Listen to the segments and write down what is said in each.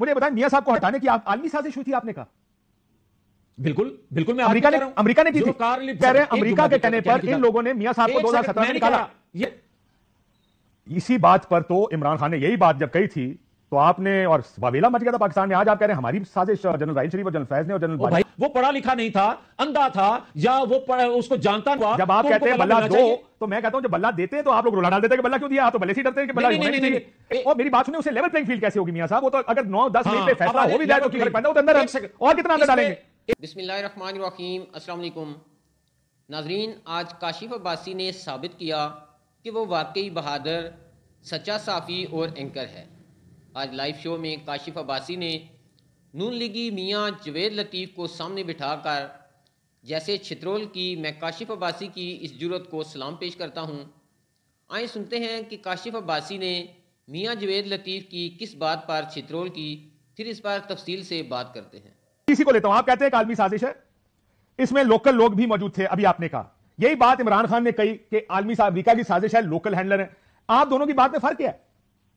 मुझे बताएं मियाँ साहब को हटाने की आप आलमी साजिश हुई थी आपने कहा बिल्कुल बिल्कुल मैं अमेरिका ने अमेरिका ने की थी कह रहे हैं अमेरिका के कहने पर इन लोगों ने मियाँ साहब को दो हजार सत्रह में निकाला इसी बात पर तो इमरान खान ने यही बात जब कही थी तो आपने और वावेला मच गया था पाकिस्तान में आज आप कह रहे हैं हमारी साजिश जनरल राइल शरीफ और जनरल फैज ने और जनरल भाई वो पढ़ा लिखा नहीं था अंधा था या वो उसको जानता हुआ जब आप तो कहते हैं बल्ला दो तो मैं कहता हूं जब बल्ला देते हैं तो आप लोग रोला डाल देते हैं बल्ला क्यों दिया तो बल्ले से डरते हैं कि बल्ला नहीं, नहीं, और मेरी बात सुनिए उसे लेवल प्लेइंग फील्ड कैसे होगी मियां साहब वो तो अगर 9 10 मिनट पे फैसला हो भी जाए तो क्लियर बंदा अंदर और कितना अंदर डालेंगे बिस्मिल्लाहिर्रहमानिर्रहीम अस्सलाम वालेकुम नाजरीन आज काशिफ अब्बासी ने साबित किया कि वो वाकई बहादुर सच्चा साफी और एंकर है आज लाइव शो में काशिफ अब्बासी ने नून लीगी मियाँ जवेद लतीफ़ को सामने बिठाकर जैसे छित्रोल की मैं काशिफ अब्बासी की इस जरूरत को सलाम पेश करता हूँ आए सुनते हैं कि काशिफ अब्बासी ने मियाँ जवेद लतीफ़ की किस बात पर छित्रोल की फिर इस पर तफसील से बात करते हैं किसी को लेता हूँ आप कहते हैं आलमी साजिश है इसमें लोकल लोग भी मौजूद थे अभी आपने कहा यही बात इमरान खान ने कही कि आलमी अमरीका की साजिश है लोकल हैंडलर है आप दोनों की बात में फर्क क्या है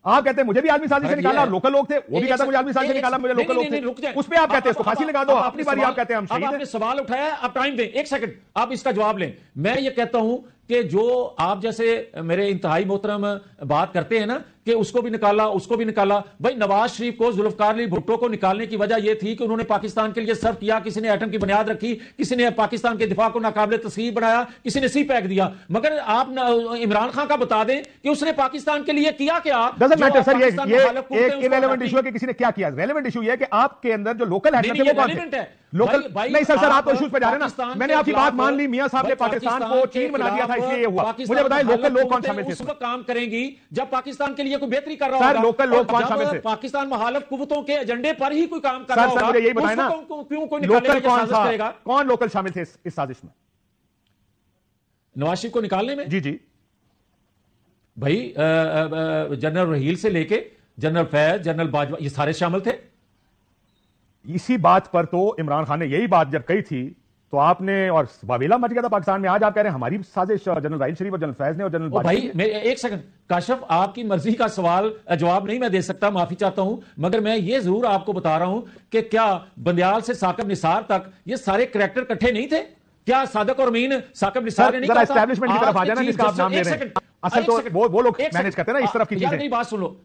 आप कहते हैं मुझे भी आदमी साजिश से हाँ निकाला लोकल लोग थे वो भी कहता मुझे आदमी साजिश से निकाला मुझे लोकल लोग थे उस पर आप कहते हैं फांसी लगा दो अपनी बारी आप कहते हैं हम आपने सवाल उठाया आप टाइम दें एक सेकंड आप इसका जवाब लें मैं ये कहता हूं कि जो आप जैसे मेरे इंतहाई मोहतरम बात करते हैं ना कि उसको भी निकाला उसको भी निकाला भाई नवाज शरीफ को जुल्फकार अली भुट्टो को निकालने की वजह यह थी कि उन्होंने पाकिस्तान के लिए सर्व किया किसी ने एटम की बुनियाद रखी किसी ने पाकिस्तान के दिफा को नाकाबले तस्वीर बनाया किसी ने सी पैक दिया मगर आप इमरान खान का बता दें कि उसने पाकिस्तान के लिए किया क्या सर ये, इशू है किसी ने क्या किया रेलिवेंट इशू ये कि आपके अंदर जो लोकल है लोकल नहीं सर सर आप इश्यूज तो पे जा रहे हैं ना मैंने आपकी बात मान ली मियां साहब ने पाकिस्तान को चीन बना दिया था इसलिए हुआ मुझे बताएं लोकल लोग कौन तो शामिल थे काम करेंगी जब पाकिस्तान के लिए कोई बेहतरी कर रहा होगा लोकल लोग कौन शामिल थे पाकिस्तान मुहालफ कुवतों के एजेंडे पर ही कोई काम कर रहा होगा मुझे यही ना क्यों कोई लोकल कौन था कौन लोकल शामिल थे इस साजिश में नवाज शरीफ को निकालने में जी जी भाई जनरल रहील से लेके जनरल फैज जनरल बाजवा ये सारे शामिल थे इसी बात पर तो इमरान खान ने यही बात जब कही थी तो आपने और वावेला मच गया था पाकिस्तान में आज आप कह रहे हैं हमारी साजिश जनरल राहिल शरीफ और जनरल फैज ने और जनरल भाई मेरे एक सेकंड काशफ आपकी मर्जी का सवाल जवाब नहीं मैं दे सकता माफी चाहता हूं मगर मैं ये जरूर आपको बता रहा हूं कि क्या बंदयाल से साकब निसार तक ये सारे करेक्टर इकट्ठे नहीं थे क्या सादक और मीन साकब निसार ने नहीं कहा की तरफ आ जाना जिसका नाम ले रहे हैं असल तो वो वो लोग मैनेज करते हैं ना इस तरफ की चीजें बात सुन लो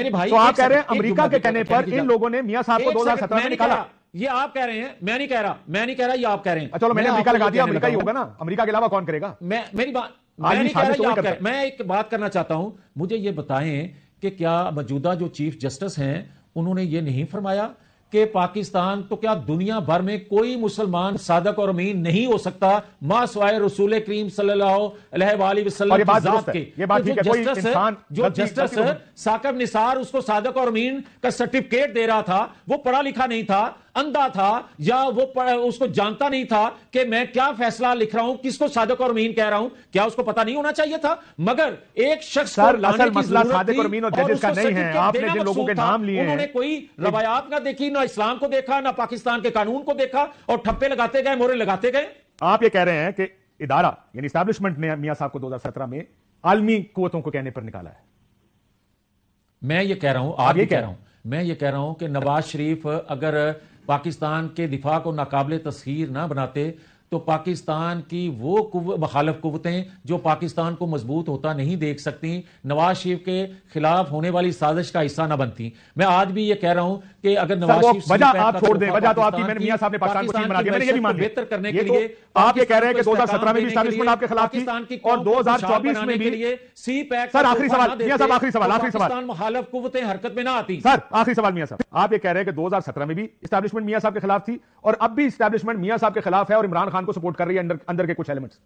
मेरे भाई तो आप कह रहे हैं अमेरिका के कहने पर इन लोगों ने मियां साहब को 2017 में निकाला ये आप कह रहे हैं मैं नहीं कह रहा मैं नहीं कह रहा ये आप कह रहे हैं अच्छा, चलो मैंने अमेरिका लगा दिया अमेरिका ही होगा ना अमेरिका के अलावा कौन करेगा मैं मेरी बात मैं नहीं कह रहा आप कह मैं एक बात करना चाहता हूं मुझे ये बताएं कि क्या मौजूदा जो चीफ जस्टिस हैं उन्होंने ये नहीं फरमाया कि पाकिस्तान तो क्या दुनिया भर में कोई मुसलमान सादक और अमीन नहीं हो सकता मासवाय रसूल करीम सल्लाम तो साकब निसार उसको सादक और अमीन का सर्टिफिकेट दे रहा था वो पढ़ा लिखा नहीं था अंधा था या वो उसको जानता नहीं था कि मैं क्या फैसला लिख रहा हूं किसको सादक और मीन कह रहा हूं क्या उसको पता नहीं होना चाहिए था मगर एक शख्स मसला और मीन और जजेस का नहीं है आपने जिन लोगों के नाम लिए उन्होंने कोई रवायात ना देखी ना इस्लाम को देखा ना पाकिस्तान के कानून को देखा और ठप्पे लगाते गए मोरे लगाते गए आप ये कह रहे हैं कि इदारा यानी इस्टेब्लिशमेंट ने मियाँ साहब को 2017 में आलमी कुतों को कहने पर निकाला है मैं ये कह रहा हूं आप, आप ये कह रहा हूं मैं ये कह रहा हूं कि नवाज शरीफ अगर पाकिस्तान के दिफा को नाकबले तस्खीर ना बनाते तो पाकिस्तान की वो मखालफ कुतें जो पाकिस्तान को मजबूत होता नहीं देख सकती नवाज शरीफ के खिलाफ होने वाली साजिश का हिस्सा ना बनती मैं आज भी ये कह रहा हूं कि अगर नवाज शरीफ आप छोड़ दें वजह तो आपकी मैंने मियां साहब ने पाकिस्तान को बना दिया मैंने ये भी मान बेहतर करने के तो लिए आप ये कह रहे हैं कि 2017 में भी साजिश इस्लामिस्टमेंट आपके खिलाफ पाकिस्तान की और 2024 में भी सी पैक सर आखिरी सवाल मियां साहब आखिरी सवाल तो आखिरी सवाल पाकिस्तान मुखालिफ कुतें हरकत में ना आती सर आखिरी सवाल मियां साहब आप ये कह रहे हैं कि 2017 में भी एस्टैब्लिशमेंट मियां साहब के खिलाफ थी और अब भी एस्टैब्लिशमेंट मियां साहब के खिलाफ है और इमरान खान पाकिस्तान को सपोर्ट कर रही है अंदर अंदर के कुछ एलिमेंट्स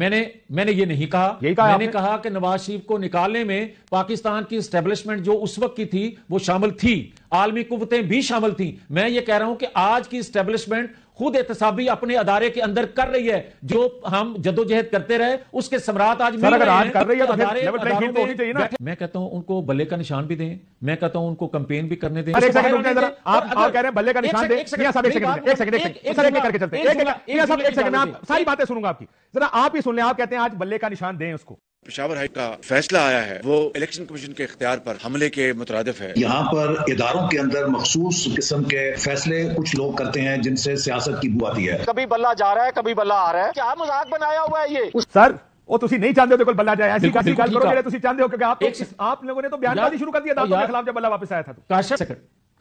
मैंने मैंने ये नहीं कहा यही कहा मैंने कहा कि नवाज शरीफ को निकालने में पाकिस्तान की स्टेब्लिशमेंट जो उस वक्त की थी वो शामिल थी आलमी कुवतें भी शामिल थी मैं ये कह रहा हूं कि आज की स्टेब्लिशमेंट खुद एहतसाबी अपने अदारे के अंदर कर रही है जो हम जदोजहद करते रहे उसके सम्राट आज मिल रहे हैं कर रही है तो अदारे, अदारे तो होनी चाहिए ना मैं कहता हूं उनको बल्ले का निशान भी दें मैं कहता हूं उनको कंपेन भी करने दें एक सेकंड रुकिए जरा आप आप कह रहे हैं बल्ले का निशान दें या एक सेकंड एक सेकंड एक सेकंड एक करके चलते हैं एक सेकंड एक सेकंड सारी बातें सुनूंगा आपकी जरा आप ही सुन लें आप कहते हैं आज बल्ले का निशान दें उसको पिशावर हाई का फैसला आया है वो इलेक्शन कमीशन के इख्तियार पर हमले के मुतरदफ है यहाँ पर इधारों के अंदर मखसूस किस्म के फैसले कुछ लोग करते हैं जिनसे सियासत की बुआ आती है कभी बल्ला जा रहा है कभी बल्ला आ रहा है क्या मजाक बनाया हुआ है ये सर ਉਹ ਤੁਸੀਂ नहीं चाहते हो देखो बल्ला जाए ਐਸੀ ਕਾਸੀ ਗੱਲ ਕਰੋ ਜਿਹੜੇ ਤੁਸੀਂ ਚਾਹੁੰਦੇ ਹੋ ਕਿਉਂਕਿ ਆਪ ਆਪ ਲੋਗों ਨੇ ਤਾਂ ਬਿਆਨਬਾਜ਼ੀ ਸ਼ੁਰੂ ਕਰ ਦਿੱਤੀ ਦਾਤੋं के खिलाफ जब बल्ला वापस आया था तो। काशफ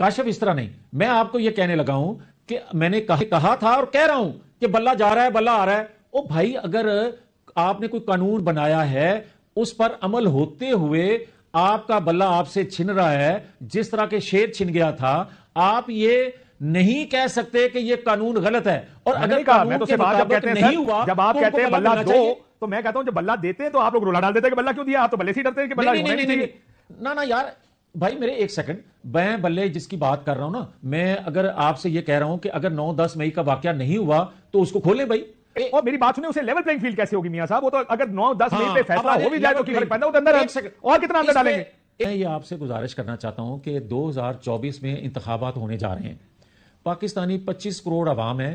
काशफ इस तरह नहीं मैं आपको ये कहने लगा हूं कि मैंने कहा था और कह रहा हूं कि बल्ला जा रहा है बल्ला आ रहा है ओ भाई अगर आपने कोई कानून बनाया है उस पर अमल होते हुए आपका बल्ला आपसे छिन रहा है जिस तरह के शेर छिन गया था आप ये नहीं कह सकते कि ये कानून गलत है और अगर कानून मैं तो के जब कहते नहीं हुआ जब आप तो कहते हैं बल्ला दो तो मैं कहता हूं जब बल्ला देते हैं तो आप लोग रोला डाल देते हैं कि बल्ला क्यों दिया आप तो बल्ले से डरते हैं कि बल्ला नहीं, नहीं, नहीं, ना ना यार भाई मेरे एक सेकंड मैं बल्ले जिसकी बात कर रहा हूं ना मैं अगर आपसे ये कह रहा हूं कि अगर नौ दस मई का वाक्य नहीं हुआ तो उसको खोलें भाई और मेरी बात सुनिए उसे लेवल प्लेइंग फील्ड कैसे होगी मियां साहब वो तो अगर नौ दस मिनट हाँ, पे फैसला हो भी जाए तो फर्क पड़ता है अंदर और कितना अंदर डालेंगे मैं ये आपसे गुजारिश करना चाहता हूं कि 2024 में इंतखाबात होने जा रहे हैं पाकिस्तानी 25 करोड़ अवाम है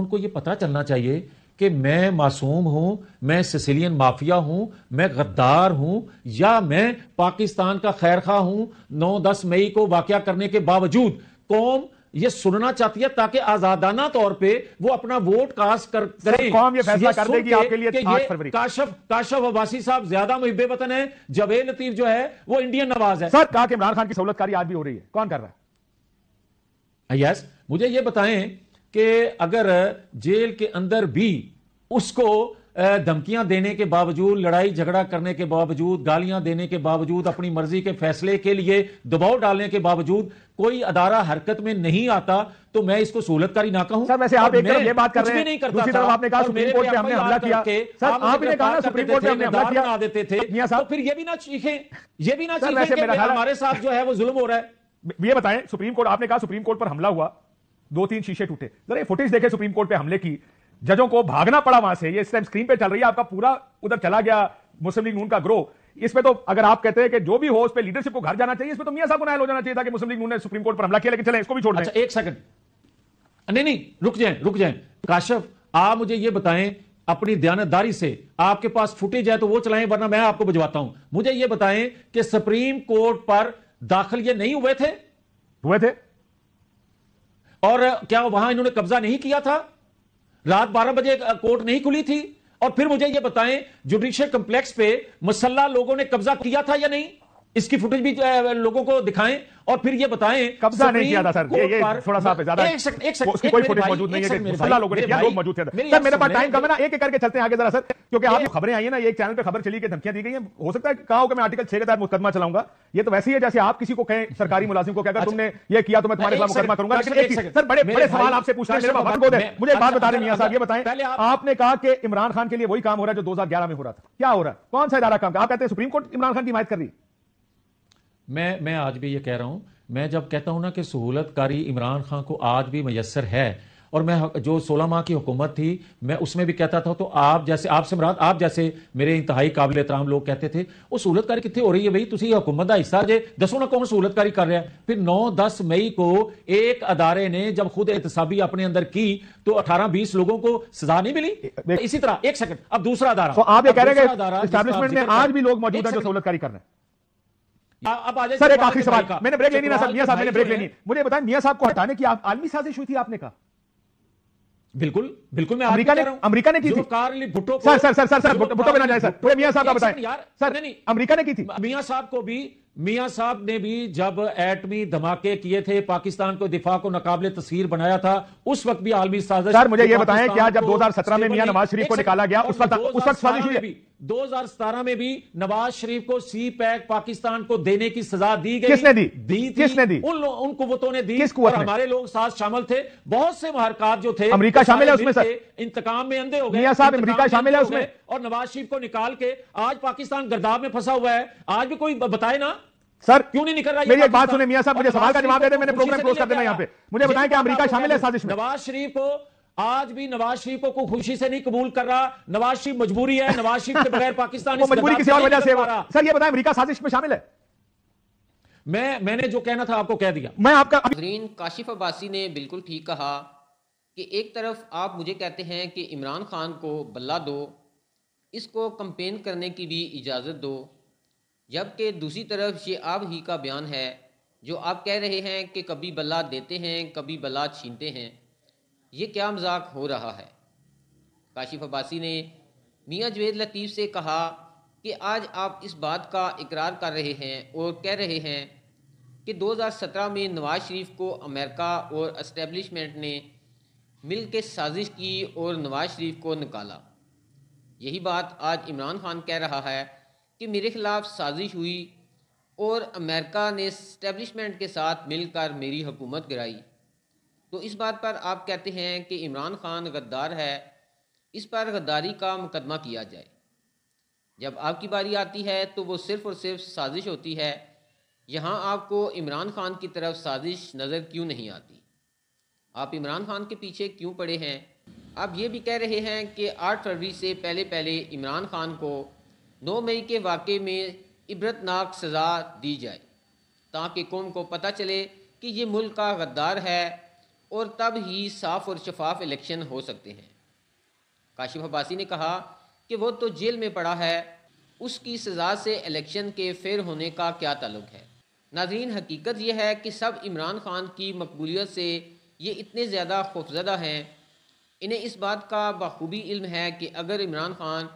उनको ये पता चलना चाहिए कि मैं मासूम हूं मैं सिसिलियन माफिया हूं मैं गद्दार हूं या मैं पाकिस्तान का खैरखा हूं 9-10 मई को वाकया करने के बावजूद कौम ये सुनना चाहती है ताकि आजादाना तौर पे वो अपना वोट कास्ट कर करें कौम ये फैसला कर देगी आपके लिए फरवरी काशफ काशफ अबासी साहब ज्यादा मुहिब वतन है जवेद लतीफ जो है वो इंडियन नवाज है सर कहा कि इमरान खान की सहूलतकारी आज भी हो रही है कौन कर रहा है यस uh, मुझे ये बताएं कि अगर जेल के अंदर भी उसको धमकियां देने के बावजूद लड़ाई झगड़ा करने के बावजूद गालियां देने के बावजूद अपनी मर्जी के फैसले के लिए दबाव डालने के बावजूद कोई अदारा हरकत में नहीं आता तो मैं इसको सहूलतकारी ना कहूं सर वैसे आप एक तरफ ये बात कर रहे हैं नहीं दूसरी तरफ आपने कहा सुप्रीम कोर्ट पे हमने हमला किया सर आपने कहा ना सुप्रीम कोर्ट पे हमने हमला किया ना देते थे मियां साहब तो फिर ये भी ना चीखे ये भी ना चीखे कि हमारे साथ जो है वो जुल्म हो रहा है ये बताएं सुप्रीम कोर्ट आपने कहा सुप्रीम कोर्ट पर हमला हुआ दो तीन शीशे टूटे जरा ये फुटेज देखे सुप्रीम कोर्ट पे हमले की जजों को भागना पड़ा वहां से ये इस टाइम स्क्रीन पे चल रही है आपका पूरा उधर चला गया मुस्लिम लीग नून का ग्रोह इसमें तो अगर आप कहते हैं कि जो भी हो उस पर लीडरशिप को घर जाना चाहिए इसमें तो मियां साहब को नायल हो जाना चाहिए था कि मुस्लिम लीग नून ने सुप्रीम कोर्ट पर हमला किया लेकिन चले इसको भी छोड़ अच्छा, एक सेकंड नहीं नहीं रुक जाए रुक जाए काशफ आप मुझे ये बताएं अपनी दयानतदारी से आपके पास फुटेज है तो वो चलाएं वरना मैं आपको भिजवाता हूं मुझे ये बताएं कि सुप्रीम कोर्ट पर दाखिल ये नहीं हुए थे हुए थे और क्या वहां इन्होंने कब्जा नहीं किया था रात बारह बजे कोर्ट नहीं खुली थी और फिर मुझे यह बताएं जुडिशियल कंप्लेक्स पे मसल्ला लोगों ने कब्जा किया था या नहीं इसकी फुटेज भी लोगों को दिखाएं और फिर ये बताएं कब्जा नहीं किया था सर ये, ये थोड़ा सा ज्यादा एक सेकंड एक सेकंड कोई फुटेज मौजूद नहीं है सोलह लोगों ने किया लोग मौजूद थे सर मेरे पास टाइम कम है ना एक एक करके चलते हैं आगे जरा सर क्योंकि आप खबरें आई है ना एक चैनल पे खबर चली कि धमकियां दी गई हैं हो सकता है कहा होगा मैं आर्टिकल छह के तहत मुकदमा चलाऊंगा ये तो वैसे ही है जैसे आप किसी को कहें सरकारी मुलाजिम को कहकर अच्छा। तुमने ये किया तो मैं तुम्हारे खिलाफ मुकदमा करूंगा लेकिन एक सर बड़े बड़े सवाल आपसे पूछ रहे हैं मुझे एक बात अच्छा, बता रहे मियां अच्छा, साहब ये बताएं आपने कहा कि इमरान खान के लिए वही काम हो रहा है जो ग्यारह में हो रहा था क्या हो रहा है कौन सा इदारा काम आप कहते हैं सुप्रीम कोर्ट इमरान खान की हिमायत कर रही है मैं मैं आज भी ये कह रहा हूँ मैं जब कहता हूँ ना कि सहूलतकारी इमरान खान को आज भी मैसर है और मैं जो सोलह माह की हुकूमत थी मैं उसमें भी कहता था तो आप जैसे आप समरात आप जैसे मेरे इंतहाई काबिल एहतराम लोग कहते थे वो सहूलतकारी कितने हो रही है भाई तुम्हें हुकूमत का हिस्सा जे दसो ना कौन सहूलतकारी कर रहा है फिर नौ दस मई को एक अदारे ने जब खुद एहतसाबी अपने अंदर की तो अठारह बीस लोगों को सजा नहीं मिली इसी तरह एक सेकंड अब दूसरा अदारा तो आप ये कह रहे हैं आज भी लोग मौजूद जो सहूलतकारी कर रहे हैं सर एक आखिरी सवाल मैंने ब्रेक लेनी ना सर साहब मैंने ब्रेक लेनी मुझे बताएं साहब को हटाने की आलमी साजिश हुई थी आपने कहा बिल्कुल बिल्कुल मैं अमेरिका ने अमेरिका ने की थी कार्ली Bhutto sir sir sir sir sir Bhutto जाए सर मियां साहब का बताएं यार सर नहीं अमेरिका ने की थी मियां साहब को भी मियां साहब ने भी जब एटमी धमाके किए थे पाकिस्तान को दिफा को नकाबले तस्वीर बनाया था उस वक्त भी आलमी साजिश सर मुझे ये बताएं क्या जब 2017 में मियां नवाज शरीफ को निकाला गया उस वक्त उस वक्त साजिश हुई 2017 में भी नवाज शरीफ को सी पैक पाकिस्तान को देने की सजा दी गई किसने दी दी थी, किसने दी उन उन कुतों ने दी किस और हमारे लोग साथ शामिल थे बहुत से महारकात जो थे अमेरिका शामिल है उसमें सर इंतकाम में अंधे हो गए साहब अमेरिका शामिल है उसमें और नवाज शरीफ को निकाल के आज पाकिस्तान गर्दाब में फंसा हुआ है आज भी कोई बताए ना सर क्यों नहीं निकल रहा मेरी एक बात सुने मियां साहब मुझे सवाल का जवाब दे मैंने प्रोग्राम क्लोज कर देना यहाँ पे मुझे बताएं कि अमेरिका शामिल है साजिश में नवाज शरीफ को आज भी नवाज शरीफ को खुशी से नहीं कबूल कर रहा नवाज शरीफ मजबूरी है नवाज शरीफ के बगैर पाकिस्तान मजबूरी किसी और वजह से सर ये बताएं अमेरिका साजिश में शामिल है मैं मैंने जो कहना था आपको कह दिया मैं आपका ग्रीन काशिफ अब्बासी ने बिल्कुल ठीक कहा कि एक तरफ आप मुझे कहते हैं कि इमरान खान को बल्ला दो इसको कंपेन करने की भी इजाज़त दो जबकि दूसरी तरफ ये आप ही का बयान है जो आप कह रहे हैं कि कभी बल्ला देते हैं कभी बल्ला छीनते हैं ये क्या मजाक हो रहा है काशिफ अब्बासी ने मियाँ जवेद लतीफ़ से कहा कि आज आप इस बात का इकरार कर रहे हैं और कह रहे हैं कि 2017 में नवाज शरीफ को अमेरिका और इस्टेबलिशमेंट ने मिल के साजिश की और नवाज शरीफ को निकाला यही बात आज इमरान खान कह रहा है कि मेरे खिलाफ साजिश हुई और अमेरिका ने इस्टेबलिशमेंट के साथ मिलकर मेरी हुकूमत गिराई तो इस बात पर आप कहते हैं कि इमरान खान गद्दार है इस पर गद्दारी का मुकदमा किया जाए जब आपकी बारी आती है तो वो सिर्फ़ और सिर्फ साजिश होती है यहाँ आपको इमरान खान की तरफ साजिश नज़र क्यों नहीं आती आप इमरान खान के पीछे क्यों पड़े हैं आप ये भी कह रहे हैं कि आठ फरवरी से पहले पहले इमरान खान को नौ मई के वाक़े में इबरतनाक सज़ा दी जाए ताकि कौम को पता चले कि ये मुल्क का गद्दार है और तब ही साफ और शफाफ इलेक्शन हो सकते हैं काशिफ अब्बासी ने कहा कि वो तो जेल में पड़ा है उसकी सज़ा से इलेक्शन के फेर होने का क्या ताल्लुक है नाजरीन हकीकत यह है कि सब इमरान खान की मकबूलियत से ये इतने ज़्यादा खौफजदा हैं इन्हें इस बात का बखूबी इल्म है कि अगर इमरान खान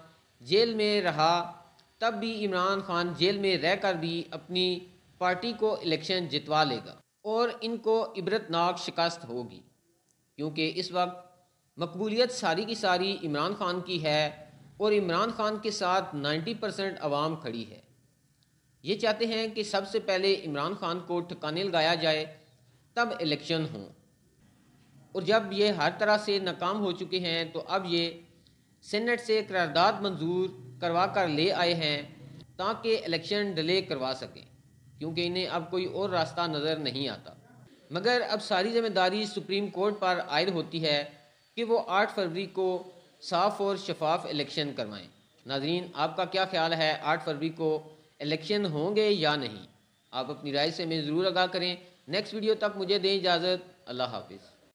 जेल में रहा तब भी इमरान खान जेल में रह कर भी अपनी पार्टी को इलेक्शन जितवा लेगा और इनको इबरतनाक शिकस्त होगी क्योंकि इस वक्त मकबूलियत सारी की सारी इमरान खान की है और इमरान खान के साथ 90 परसेंट आवाम खड़ी है ये चाहते हैं कि सबसे पहले इमरान खान को ठिकाने लगाया जाए तब इलेक्शन हों और जब ये हर तरह से नाकाम हो चुके हैं तो अब ये सेनेट से करारदाद मंजूर करवा कर ले आए हैं ताकि इलेक्शन डिले करवा सकें क्योंकि इन्हें अब कोई और रास्ता नज़र नहीं आता मगर अब सारी जिम्मेदारी सुप्रीम कोर्ट पर आयद होती है कि वो आठ फरवरी को साफ और शफाफ इलेक्शन करवाएँ नाजरीन आपका क्या ख्याल है आठ फरवरी को इलेक्शन होंगे या नहीं आप अपनी राय से हमें ज़रूर आगा करें नेक्स्ट वीडियो तक मुझे दें इजाज़त अल्लाह हाफिज़